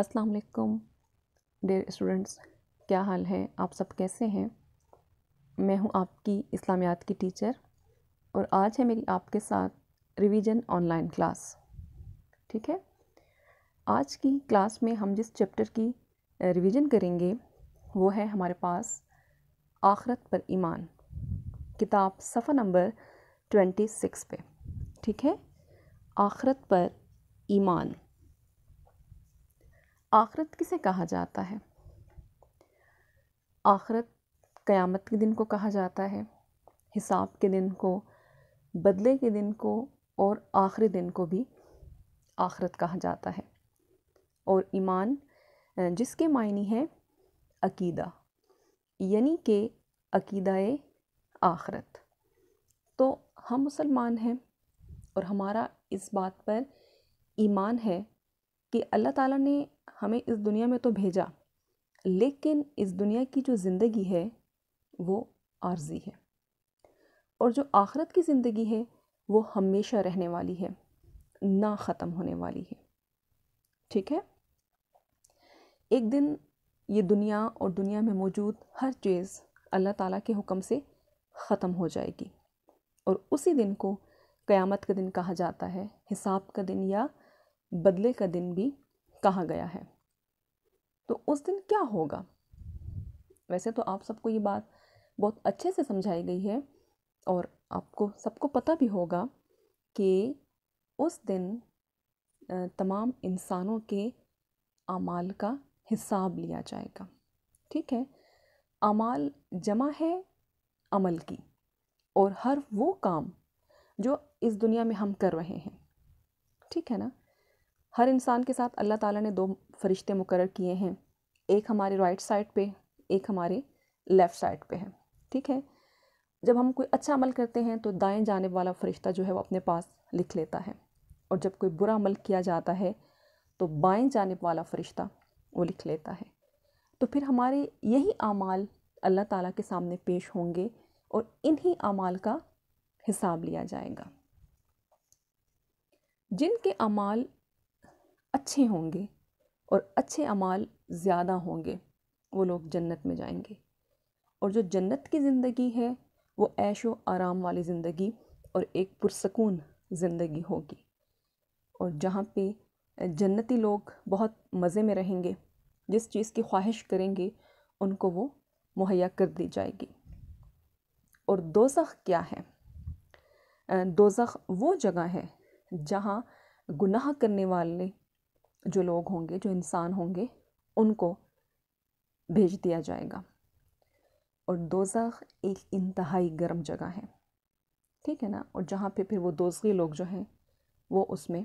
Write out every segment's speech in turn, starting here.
अस्सलाम वालेकुम dear students क्या हाल है आप सब कैसे हैं मैं हूं आपकी इस्लामियात की टीचर और आज है मेरी आपके साथ रिवीजन ऑनलाइन क्लास ठीक है आज की क्लास में हम जिस चैप्टर की रिवीजन करेंगे वो है हमारे पास आखरत पर ईमान किताब सफ़ा नंबर ट्वेंटी सिक्स पे ठीक है आखरत पर ईमान आखरत किसे कहा जाता है आखरत क़यामत के दिन को कहा जाता है हिसाब के दिन को बदले के दिन को और आखिरी दिन को भी आखरत कहा जाता है और ईमान जिसके मायने है अकीदा यानी कि अकीदाए आखरत तो हम मुसलमान हैं और हमारा इस बात पर ईमान है कि अल्लाह ताला ने हमें इस दुनिया में तो भेजा लेकिन इस दुनिया की जो ज़िंदगी है वो आर्जी है और जो आखरत की ज़िंदगी है वो हमेशा रहने वाली है ना ख़त्म होने वाली है ठीक है एक दिन ये दुनिया और दुनिया में मौजूद हर चीज़ अल्लाह ताला के हुक्म से ख़त्म हो जाएगी और उसी दिन को क़यामत का दिन कहा जाता है हिसाब का दिन या बदले का दिन भी कहा गया है तो उस दिन क्या होगा वैसे तो आप सबको ये बात बहुत अच्छे से समझाई गई है और आपको सबको पता भी होगा कि उस दिन तमाम इंसानों के अमाल का हिसाब लिया जाएगा ठीक है अमाल जमा है अमल की और हर वो काम जो इस दुनिया में हम कर रहे हैं ठीक है ना हर इंसान के साथ अल्लाह ताला ने दो फरिश्ते मुकर किए हैं एक हमारे राइट साइड पे एक हमारे लेफ़्ट साइड पे है ठीक है जब हम कोई अच्छा अमल करते हैं तो दाएं जानेब वाला फ़रिश्ता जो है वो अपने पास लिख लेता है और जब कोई बुरा अमल किया जाता है तो बाएं जानब वाला फ़रिश्ता वो लिख लेता है तो फिर हमारे यही अमाल अल्लाह ताला के सामने पेश होंगे और इन्हीं अमाल का हिसाब लिया जाएगा जिनके अमाल अच्छे होंगे और अच्छे अमाल ज़्यादा होंगे वो लोग जन्नत में जाएंगे और जो जन्नत की ज़िंदगी है वो ऐशो आराम वाली ज़िंदगी और एक पुरसकून ज़िंदगी होगी और जहाँ पे जन्नती लोग बहुत मज़े में रहेंगे जिस चीज़ की ख्वाहिश करेंगे उनको वो मुहैया कर दी जाएगी और दोजख क्या है दोजख वो जगह है जहाँ गुनाह करने वाले जो लोग होंगे जो इंसान होंगे उनको भेज दिया जाएगा और दोजख एक इंतहाई गर्म जगह है ठीक है ना और जहाँ पे फिर वो दोजगी लोग जो हैं वो उसमें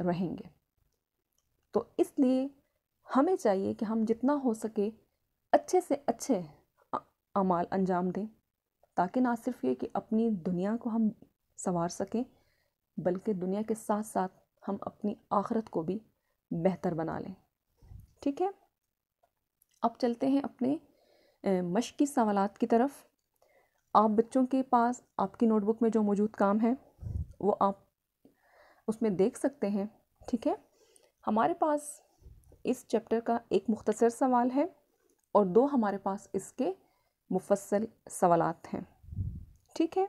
रहेंगे तो इसलिए हमें चाहिए कि हम जितना हो सके अच्छे से अच्छे अमाल अंजाम दें ताकि ना सिर्फ ये कि अपनी दुनिया को हम संवार सकें बल्कि दुनिया के साथ साथ हम अपनी आखरत को भी बेहतर बना लें ठीक है अब चलते हैं अपने मश की सवाल की तरफ आप बच्चों के पास आपकी नोटबुक में जो मौजूद काम है वो आप उसमें देख सकते हैं ठीक है हमारे पास इस चैप्टर का एक मुख्तसर सवाल है और दो हमारे पास इसके मुफसल सवाल हैं ठीक है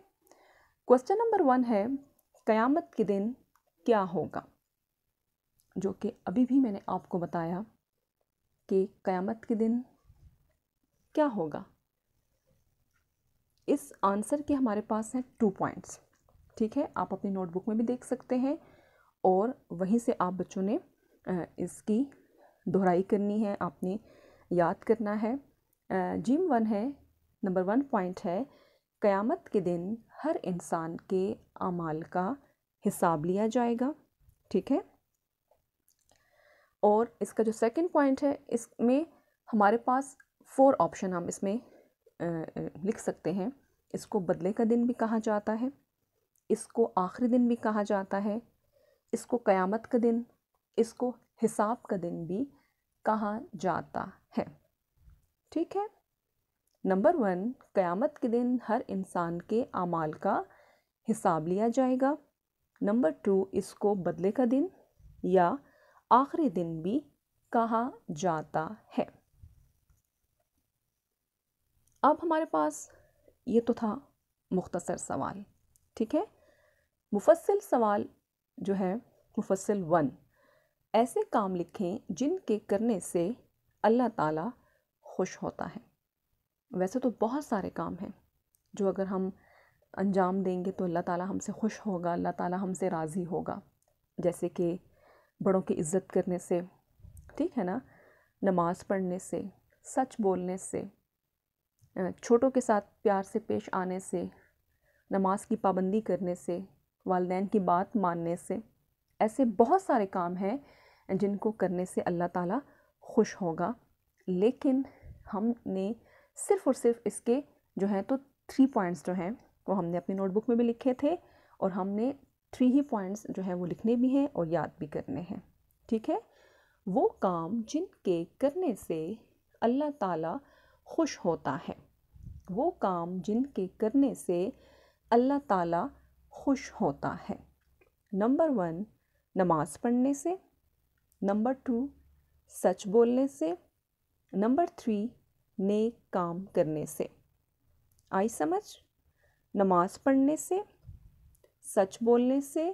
क्वेश्चन नंबर वन है क़यामत के दिन क्या होगा जो कि अभी भी मैंने आपको बताया कि क़यामत के दिन क्या होगा इस आंसर के हमारे पास हैं टू पॉइंट्स ठीक है आप अपनी नोटबुक में भी देख सकते हैं और वहीं से आप बच्चों ने इसकी दोहराई करनी है आपने याद करना है जिम वन है नंबर वन पॉइंट है क़यामत के दिन हर इंसान के अमाल का हिसाब लिया जाएगा ठीक है और इसका जो सेकंड पॉइंट है इसमें हमारे पास फोर ऑप्शन हम इसमें लिख सकते हैं इसको बदले का दिन भी कहा जाता है इसको आखिरी दिन भी कहा जाता है इसको क़यामत का दिन इसको हिसाब का दिन भी कहा जाता है ठीक है नंबर वन क़यामत के दिन हर इंसान के अमाल का हिसाब लिया जाएगा नंबर टू इसको बदले का दिन या आखिरी दिन भी कहा जाता है अब हमारे पास ये तो था मुख्तसर सवाल ठीक है मुफसल सवाल जो है मुफसल वन ऐसे काम लिखें जिनके करने से अल्लाह ताला खुश होता है वैसे तो बहुत सारे काम हैं जो अगर हम अंजाम देंगे तो अल्लाह ताला हमसे खुश होगा अल्लाह ताला हमसे राज़ी होगा जैसे कि बड़ों की इज़्ज़त करने से ठीक है ना नमाज़ पढ़ने से सच बोलने से छोटों के साथ प्यार से पेश आने से नमाज की पाबंदी करने से वालदेन की बात मानने से ऐसे बहुत सारे काम हैं जिनको करने से अल्लाह ताला खुश होगा लेकिन हमने सिर्फ़ और सिर्फ इसके जो हैं तो थ्री पॉइंट्स जो हैं वो हमने अपनी नोटबुक में भी लिखे थे और हमने थ्री ही पॉइंट्स जो है वो लिखने भी हैं और याद भी करने हैं ठीक है वो काम जिनके करने से अल्लाह ताला खुश होता है वो काम जिनके करने से अल्लाह ताला खुश होता है नंबर वन नमाज़ पढ़ने से नंबर टू सच बोलने से नंबर थ्री नेक काम करने से आई समझ नमाज़ पढ़ने से सच बोलने से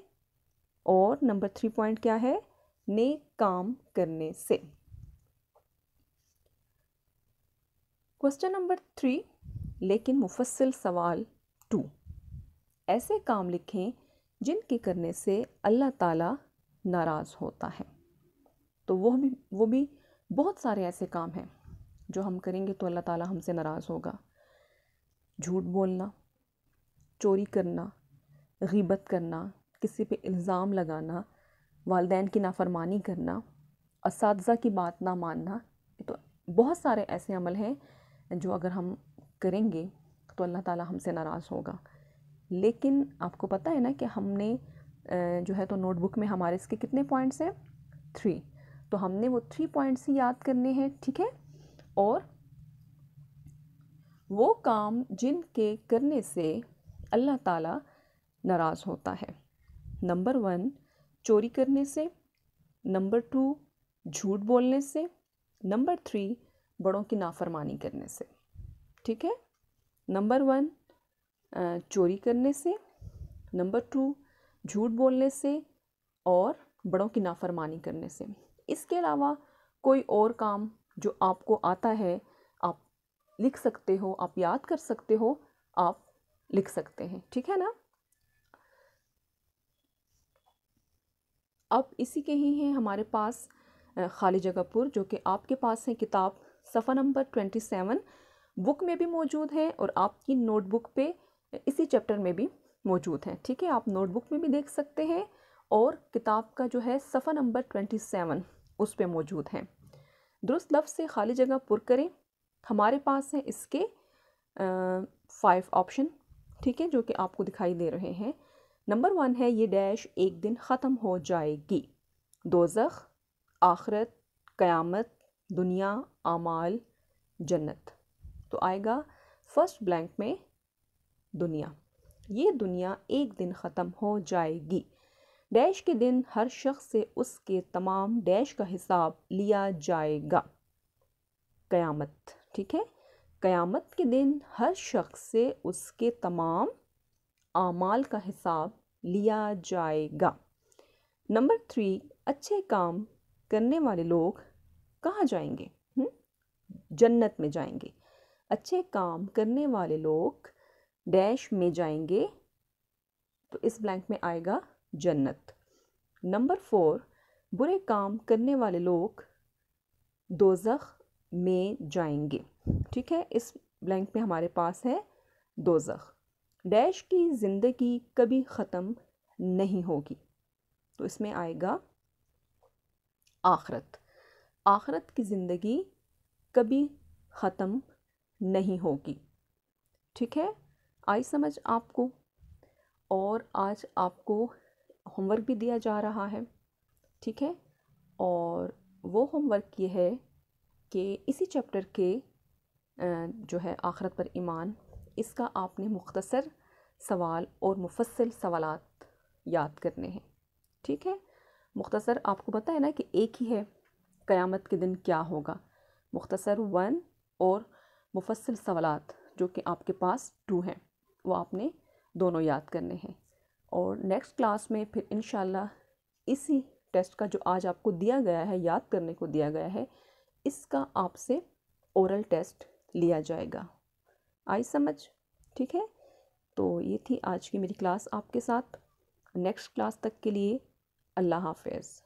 और नंबर थ्री पॉइंट क्या है नेक काम करने से क्वेश्चन नंबर थ्री लेकिन मुफसल सवाल टू ऐसे काम लिखें जिनके करने से अल्लाह ताला नाराज़ होता है तो वो भी वो भी बहुत सारे ऐसे काम हैं जो हम करेंगे तो अल्लाह ताला हमसे नाराज़ होगा झूठ बोलना चोरी करना गीबत करना किसी पे इल्ज़ाम लगाना वालदेन की नाफरमानी करना इस की बात ना मानना तो बहुत सारे ऐसे अमल हैं जो अगर हम करेंगे तो अल्लाह ताला हमसे नाराज़ होगा लेकिन आपको पता है ना कि हमने जो है तो नोटबुक में हमारे इसके कितने पॉइंट्स हैं थ्री तो हमने वो थ्री पॉइंट्स ही याद करने हैं ठीक है और वो काम जिनके करने से अल्लाह ताला नाराज़ होता है नंबर वन चोरी करने से नंबर टू झूठ बोलने से नंबर थ्री बड़ों की नाफरमानी करने से ठीक है नंबर वन चोरी करने से नंबर टू झूठ बोलने से और बड़ों की नाफरमानी करने से इसके अलावा कोई और काम जो आपको आता है आप लिख सकते हो आप याद कर सकते हो आप लिख सकते हैं ठीक है ना अब इसी के ही हैं हमारे पास खाली जगहपुर जो कि आपके पास है किताब सफ़ा नंबर ट्वेंटी सेवन बुक में भी मौजूद है और आपकी नोटबुक पे इसी चैप्टर में भी मौजूद है ठीक है आप नोटबुक में भी देख सकते हैं और किताब का जो है सफ़ा नंबर ट्वेंटी सेवन उस पर मौजूद है दुरुस्त लफ्ज़ से खाली जगह पुर करें हमारे पास हैं इसके फाइव ऑप्शन ठीक है जो कि आपको दिखाई दे रहे हैं नंबर वन है ये डैश एक दिन ख़त्म हो जाएगी दोजख आखरत क़यामत दुनिया आमाल जन्नत तो आएगा फर्स्ट ब्लैंक में दुनिया ये दुनिया एक दिन ख़त्म हो जाएगी डैश के दिन हर शख्स से उसके तमाम डैश का हिसाब लिया जाएगा क़यामत ठीक है क़यामत के दिन हर शख्स से उसके तमाम आमाल का हिसाब लिया जाएगा नंबर थ्री अच्छे काम करने वाले लोग कहाँ जाएंगे हुँ? हम्म? जन्नत में जाएंगे अच्छे काम करने वाले लोग डैश में जाएंगे तो इस ब्लैंक में आएगा जन्नत नंबर फोर बुरे काम करने वाले लोग दोजख में जाएंगे ठीक है इस ब्लैंक में हमारे पास है दोजख डैश की ज़िंदगी कभी ख़त्म नहीं होगी तो इसमें आएगा आखरत आखरत की ज़िंदगी कभी ख़त्म नहीं होगी ठीक है आई समझ आपको और आज आपको होमवर्क भी दिया जा रहा है ठीक है और वो होमवर्क ये है कि इसी चैप्टर के जो है आखरत पर ईमान इसका आपने मुख्तसर सवाल और मुफसल सवाल याद करने हैं ठीक है मुख्तसर आपको पता है ना कि एक ही है क़यामत के दिन क्या होगा मुख्तसर वन और मुफसल सवाल जो कि आपके पास टू हैं वो आपने दोनों याद करने हैं और नेक्स्ट क्लास में फिर इन इसी टेस्ट का जो आज आपको दिया गया है याद करने को दिया गया है इसका आपसे ओरल टेस्ट लिया जाएगा आई समझ ठीक है तो ये थी आज की मेरी क्लास आपके साथ नेक्स्ट क्लास तक के लिए अल्लाह हाफिज़